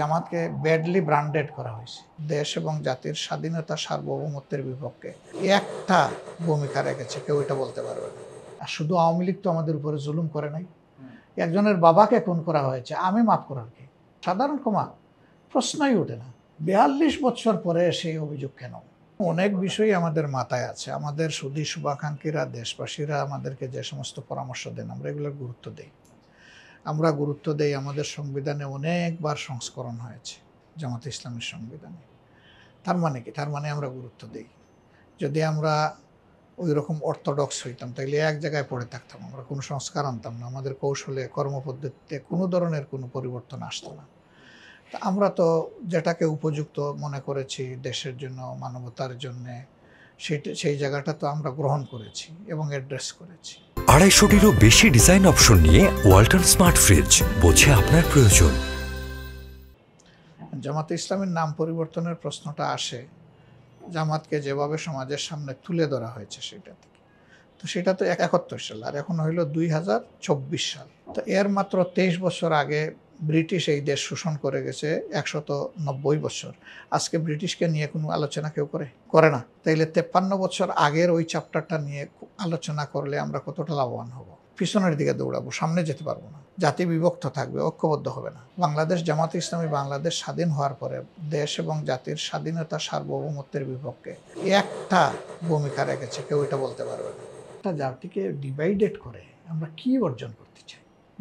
জামাতকে badly branded করা হয়েছে দেশ এবং জাতির স্বাধীনতা সার্বভৌমত্বের বিপক্ষে একটা ভূমিকা রেখেছে কেউ এটা বলতে পারবে না আর শুধু আওয়ামী লীগ তো আমাদের উপরে জুলুম করে নাই একজনের বাবাকে খুন করা হয়েছে আমি মাফ করার কি সাধারণ ক্ষমা প্রশ্নই ওঠে না বিয়াল্লিশ বছর পরে সেই অভিযোগ কেন অনেক বিষয়ই আমাদের মাথায় আছে আমাদের সুদী শুভাকাঙ্ক্ষীরা দেশবাসীরা আমাদেরকে যে সমস্ত পরামর্শ দেন আমরা এগুলোর গুরুত্ব দিই আমরা গুরুত্ব দেই আমাদের সংবিধানে অনেকবার সংস্করণ হয়েছে জামাত ইসলামের সংবিধানে তার মানে কি তার মানে আমরা গুরুত্ব দিই যদি আমরা ওই রকম অর্থোডক্স হইতাম তাইলে এক জায়গায় পড়ে থাকতাম আমরা কোনো সংস্কার আনতাম না আমাদের কৌশলে কর্মপদ্ধতিতে কোনো ধরনের কোনো পরিবর্তন আসতো না তা আমরা তো যেটাকে উপযুক্ত মনে করেছি দেশের জন্য মানবতার জন্যে সেই জায়গাটা তো আমরা গ্রহণ করেছি এবং অ্যাড্রেস করেছি আড়াইশোটিরও বেশি ডিজাইন অপশন নিয়ে ওয়াল্টন স্মার্ট ফ্রিজ বোঝে আপনার প্রয়োজন জামাতে ইসলামের নাম পরিবর্তনের প্রশ্নটা আসে জামাতকে যেভাবে সমাজের সামনে তুলে ধরা হয়েছে সেটা থেকে তো সেটা তো একাত্তর সাল আর এখন হইল দুই হাজার চব্বিশ সাল তো এর মাত্র তেইশ বছর আগে ব্রিটিশ এই দেশ শোষণ করে গেছে একশত নব্বই বছর আজকে ব্রিটিশকে নিয়ে কোনো আলোচনা কেউ করে করে না তাইলে তেপ্পান্ন বছর আগের ওই চ্যাপ্টারটা নিয়ে আলোচনা করলে আমরা কতটা লাভবান হব পিছনের দিকে দৌড়াবো সামনে যেতে পারবো না জাতি বিভক্ত থাকবে ঐক্যবদ্ধ হবে না বাংলাদেশ জামাত ইসলামী বাংলাদেশ স্বাধীন হওয়ার পরে দেশ এবং জাতির স্বাধীনতা সার্বভৌমত্বের বিপক্ষে একটা ভূমিকা রেখেছে কেউ এটা বলতে পারবে না একটা জাতিকে ডিভাইডেড করে আমরা কি অর্জন করি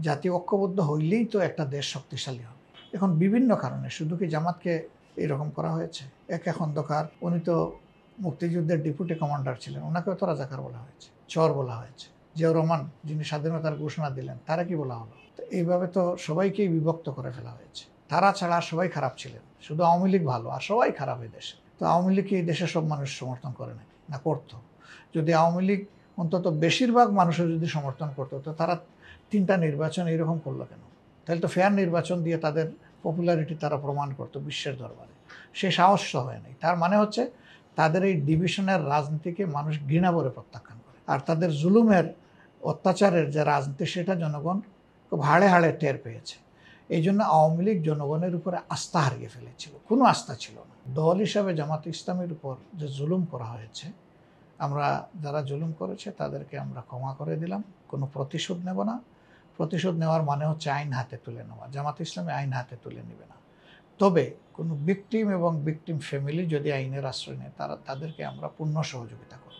জাতি ঐক্যবদ্ধ হইলেই তো একটা দেশ শক্তিশালী হবে এখন বিভিন্ন কারণে শুধু কি জামাতকে এরকম করা হয়েছে এক খন্দকার উনি তো মুক্তিযুদ্ধের ডেপুটি কমান্ডার ছিলেন ওনাকেও তো রাজাকার বলা হয়েছে চর বলা হয়েছে জিয়াউর রহমান যিনি স্বাধীনতার ঘোষণা দিলেন তারা কি বলা হলো তো এইভাবে তো সবাইকেই বিভক্ত করে ফেলা হয়েছে তারা ছাড়া সবাই খারাপ ছিলেন শুধু আওয়ামী লীগ ভালো আর সবাই খারাপ এই দেশে তো আওয়ামী লীগকে এই দেশে সব মানুষ সমর্থন করে না না করতো যদি আওয়ামী লীগ অন্তত বেশিরভাগ মানুষের যদি সমর্থন করতো তো তারা তিনটা নির্বাচন এরকম করলো কেন তাহলে তো ফেয়ার নির্বাচন দিয়ে তাদের পপুলারিটি তারা প্রমাণ করতো বিশ্বের দরবারে সে সাহস হয় নাই তার মানে হচ্ছে তাদের এই ডিভিশনের রাজনীতিকে মানুষ ঘৃণা করে প্রত্যাখ্যান করে আর তাদের জুলুমের অত্যাচারের যে রাজনীতি সেটা জনগণ খুব হাড়ে হাড়ে টের পেয়েছে এই জন্য আওয়ামী লীগ জনগণের উপরে আস্থা হারিয়ে ফেলেছিল কোনো আস্থা ছিল না দল হিসাবে জামাত ইসলামের উপর যে জুলুম করা হয়েছে আমরা যারা জুলুম করেছে তাদেরকে আমরা ক্ষমা করে দিলাম কোনো প্রতিশোধ নেব না প্রতিশোধ নেওয়ার মানে হচ্ছে আইন হাতে তুলে নেওয়া জামাত ইসলামী আইন হাতে তুলে নেবে না তবে কোনো বিক্টিম এবং বিক্টিম ফ্যামিলি যদি আইনের আশ্রয় নেয় তারা তাদেরকে আমরা পূর্ণ সহযোগিতা করব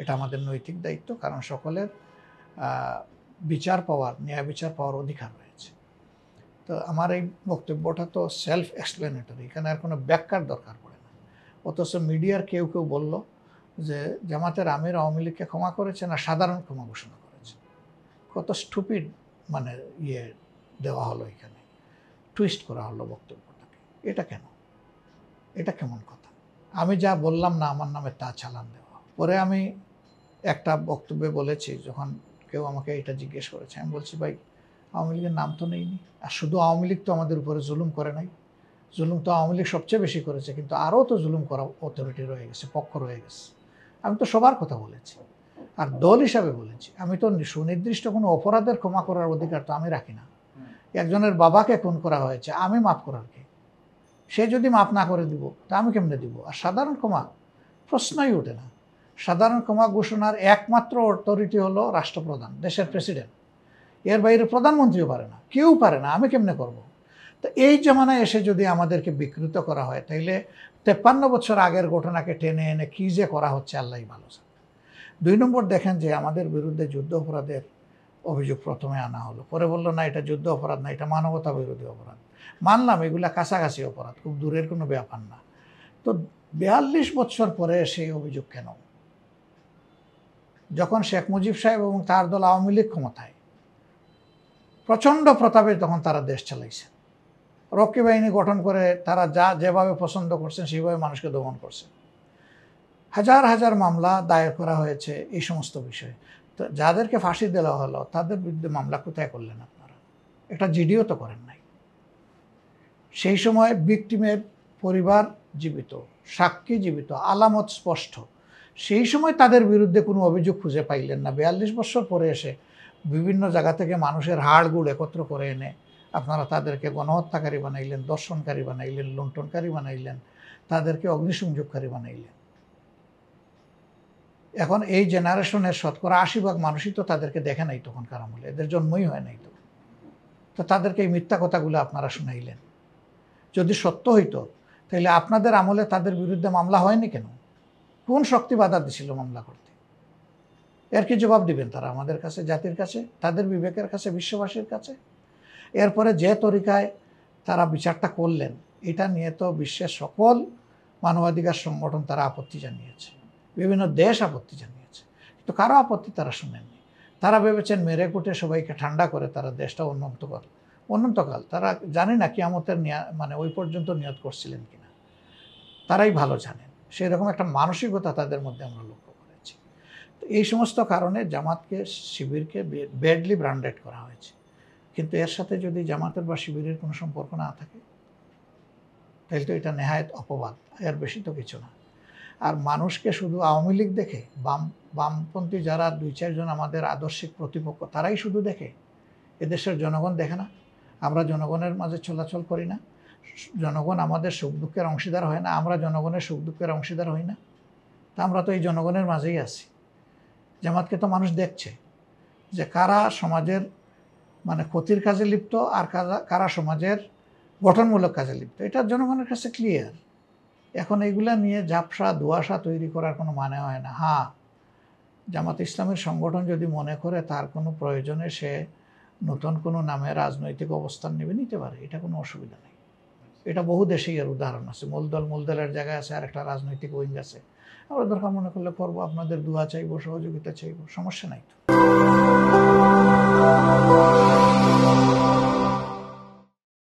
এটা আমাদের নৈতিক দায়িত্ব কারণ সকলের বিচার পাওয়ার ন্যায় বিচার পাওয়ার অধিকার রয়েছে তো আমার এই বক্তব্যটা তো সেলফ এক্সপ্লেনেটরি এখানে আর কোনো ব্যাখ্যার দরকার পড়ে না অথচ মিডিয়ার কেউ কেউ বলল যে জামাতের আমির আওয়ামী লীগকে ক্ষমা করেছে না সাধারণ ক্ষমা ঘোষণা কত স্টুপিড মানে ইয়ে দেওয়া হলো এখানে টুইস্ট করা হলো বক্তব্যটাকে এটা কেন এটা কেমন কথা আমি যা বললাম না আমার নামে তা চালান দেওয়া পরে আমি একটা বক্তব্যে বলেছি যখন কেউ আমাকে এটা জিজ্ঞেস করেছে আমি বলছি ভাই আওয়ামী লীগের নাম তো নেইনি আর শুধু আওয়ামী লীগ তো আমাদের উপরে জুলুম করে নাই জুলুম তো আওয়ামী লীগ সবচেয়ে বেশি করেছে কিন্তু আরও তো জুলুম করা অথরিটি রয়ে গেছে পক্ষ রয়ে গেছে আমি তো সবার কথা বলেছি আর দল হিসাবে বলেছি আমি তো সুনির্দিষ্ট কোনো অপরাধের ক্ষমা করার অধিকার তো আমি রাখি না একজনের বাবাকে খুন করা হয়েছে আমি মাফ করার কে সে যদি মাফ না করে দিব তা আমি কেমনে দিব আর সাধারণ ক্ষমা প্রশ্নই ওঠে না সাধারণ ক্ষমা ঘোষণার একমাত্র অথরিটি হলো রাষ্ট্রপ্রধান দেশের প্রেসিডেন্ট এর বাইরে প্রধানমন্ত্রীও পারে না কেউ পারে না আমি কেমনে করব। তো এই জমানায় এসে যদি আমাদেরকে বিকৃত করা হয় তাইলে তেপ্পান্ন বছর আগের ঘটনাকে টেনে এনে কী যে করা হচ্ছে আল্লাহ ভালো দুই নম্বর দেখেন যে আমাদের বিরুদ্ধে যুদ্ধ অপরাধের অভিযোগ প্রথমে আনা হলো পরে বললো না এটা যুদ্ধ অপরাধ না এটা মানবতা বিরোধী অপরাধ মানলাম এগুলা কাছাকাছি অপরাধ খুব দূরের কোনো ব্যাপার না তো বিয়াল্লিশ বছর পরে সেই অভিযোগ কেন যখন শেখ মুজিব সাহেব এবং তার দল আওয়ামী লীগ ক্ষমতায় প্রচণ্ড প্রতাপে তখন তারা দেশ চালাইছেন রক্ষী বাহিনী গঠন করে তারা যা যেভাবে পছন্দ করছেন সেইভাবে মানুষকে দমন করছেন হাজার হাজার মামলা দায়ের করা হয়েছে এই সমস্ত বিষয়ে তো যাদেরকে ফাঁসি দেওয়া হলো তাদের বিরুদ্ধে মামলা কোথায় করলেন আপনারা একটা জিডিও তো করেন নাই সেই সময় বিক্টিমের পরিবার জীবিত সাক্ষী জীবিত আলামত স্পষ্ট সেই সময় তাদের বিরুদ্ধে কোনো অভিযোগ খুঁজে পাইলেন না বিয়াল্লিশ বছর পরে এসে বিভিন্ন জায়গা থেকে মানুষের হাড়গুড় একত্র করে এনে আপনারা তাদেরকে গণহত্যাকারী বানাইলেন দর্শনকারী বানাইলেন লুণ্ঠনকারী বানাইলেন তাদেরকে অগ্নিসংযোগকারী বানাইলেন এখন এই জেনারেশনের শতকরা আশি ভাগ মানুষই তো তাদেরকে দেখে নাই তখনকার আমলে এদের জন্মই হয় নাই তো তো তাদেরকে এই মিথ্যা কথাগুলো আপনারা শুনাইলেন যদি সত্য হইতো তাহলে আপনাদের আমলে তাদের বিরুদ্ধে মামলা হয়নি কেন কোন শক্তি বাধা দিছিল মামলা করতে এর কি জবাব দিবেন তারা আমাদের কাছে জাতির কাছে তাদের বিবেকের কাছে বিশ্ববাসীর কাছে এরপরে যে তরিকায় তারা বিচারটা করলেন এটা নিয়ে তো বিশ্বের সকল মানবাধিকার সংগঠন তারা আপত্তি জানিয়েছে বিভিন্ন দেশ আপত্তি জানিয়েছে কিন্তু কারো আপত্তি তারা শোনেননি তারা ভেবেছেন মেরে কুটে সবাইকে ঠান্ডা করে তারা দেশটা উন্নত করে অনন্তকাল তারা জানে না কিয়ামতের মানে ওই পর্যন্ত নিয়ত করছিলেন কিনা তারাই ভালো জানেন সেই রকম একটা মানসিকতা তাদের মধ্যে আমরা লক্ষ্য করেছি তো এই সমস্ত কারণে জামাতকে শিবিরকে ব্যাডলি ব্র্যান্ডেড করা হয়েছে কিন্তু এর সাথে যদি জামাতের বা শিবিরের কোনো সম্পর্ক না থাকে তাহলে তো এটা নেহায়ত অপবাদ এর বেশি তো কিছু না আর মানুষকে শুধু আওয়ামী লীগ দেখে বাম বামপন্থী যারা দুই চারজন আমাদের আদর্শিক প্রতিপক্ষ তারাই শুধু দেখে এদেশের জনগণ দেখে না আমরা জনগণের মাঝে চলাচল করি না জনগণ আমাদের সুখ দুঃখের অংশীদার হয় না আমরা জনগণের সুখ দুঃখের অংশীদার হই না তা আমরা তো এই জনগণের মাঝেই আছি জামাতকে তো মানুষ দেখছে যে কারা সমাজের মানে ক্ষতির কাজে লিপ্ত আর কারা সমাজের গঠনমূলক কাজে লিপ্ত এটা জনগণের কাছে ক্লিয়ার এখন এগুলা নিয়ে ঝাপসা দোয়াশা তৈরি করার কোনো মানে হয় না হ্যাঁ জামাত ইসলামের সংগঠন যদি মনে করে তার কোনো প্রয়োজনে সে নতুন কোনো নামে রাজনৈতিক অবস্থান নেবে নিতে পারে এটা কোনো অসুবিধা নেই এটা বহু দেশেই এর উদাহরণ আছে মূলদল মূলদলের জায়গায় আছে আর একটা রাজনৈতিক উইং আছে আমরা দরকার মনে করলে করবো আপনাদের দোয়া চাইবো সহযোগিতা চাইবো সমস্যা নাই তো